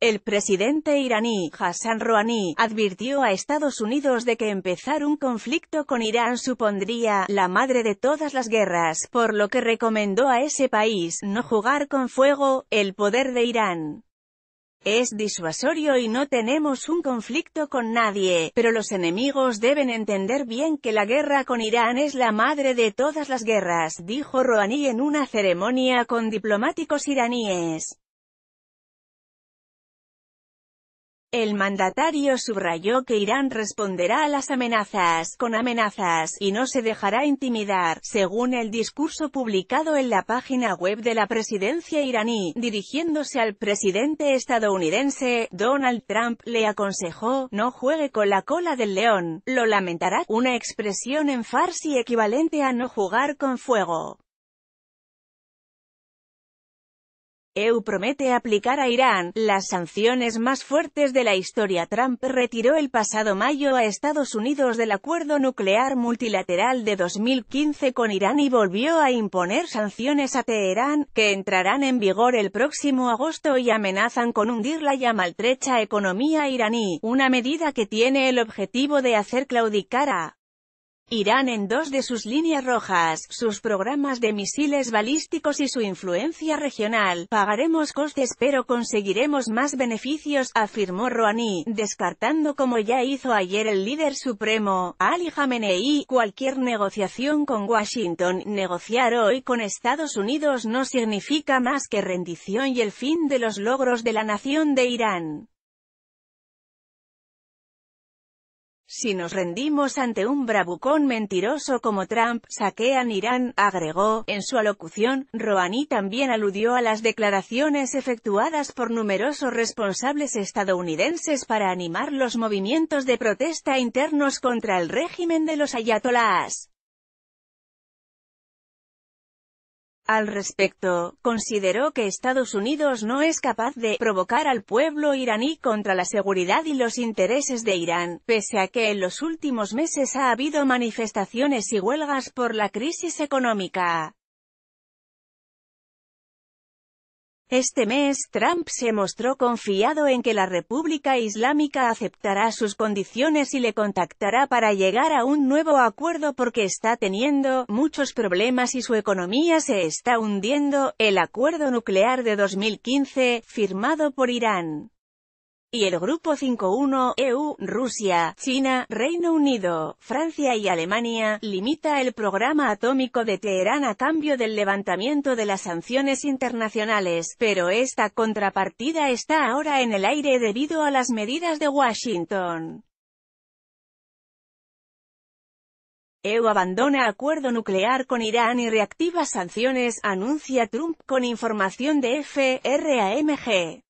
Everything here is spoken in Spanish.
El presidente iraní Hassan Rouhani advirtió a Estados Unidos de que empezar un conflicto con Irán supondría la madre de todas las guerras, por lo que recomendó a ese país no jugar con fuego, el poder de Irán. Es disuasorio y no tenemos un conflicto con nadie, pero los enemigos deben entender bien que la guerra con Irán es la madre de todas las guerras, dijo Rouhani en una ceremonia con diplomáticos iraníes. El mandatario subrayó que Irán responderá a las amenazas, con amenazas, y no se dejará intimidar, según el discurso publicado en la página web de la presidencia iraní, dirigiéndose al presidente estadounidense, Donald Trump, le aconsejó, no juegue con la cola del león, lo lamentará, una expresión en farsi equivalente a no jugar con fuego. EU promete aplicar a Irán las sanciones más fuertes de la historia. Trump retiró el pasado mayo a Estados Unidos del acuerdo nuclear multilateral de 2015 con Irán y volvió a imponer sanciones a Teherán, que entrarán en vigor el próximo agosto y amenazan con hundir la ya maltrecha economía iraní, una medida que tiene el objetivo de hacer claudicar a Irán en dos de sus líneas rojas, sus programas de misiles balísticos y su influencia regional. Pagaremos costes pero conseguiremos más beneficios, afirmó Rouhani, descartando como ya hizo ayer el líder supremo, Ali Khamenei, cualquier negociación con Washington. Negociar hoy con Estados Unidos no significa más que rendición y el fin de los logros de la nación de Irán. Si nos rendimos ante un bravucón mentiroso como Trump, saquean Irán, agregó, en su alocución, Rouhani también aludió a las declaraciones efectuadas por numerosos responsables estadounidenses para animar los movimientos de protesta internos contra el régimen de los ayatolás. Al respecto, consideró que Estados Unidos no es capaz de «provocar al pueblo iraní contra la seguridad y los intereses de Irán», pese a que en los últimos meses ha habido manifestaciones y huelgas por la crisis económica. Este mes Trump se mostró confiado en que la República Islámica aceptará sus condiciones y le contactará para llegar a un nuevo acuerdo porque está teniendo muchos problemas y su economía se está hundiendo. El acuerdo nuclear de 2015, firmado por Irán, y el Grupo 5.1, EU, Rusia, China, Reino Unido, Francia y Alemania, limita el programa atómico de Teherán a cambio del levantamiento de las sanciones internacionales, pero esta contrapartida está ahora en el aire debido a las medidas de Washington. EU abandona acuerdo nuclear con Irán y reactiva sanciones, anuncia Trump con información de FRAMG.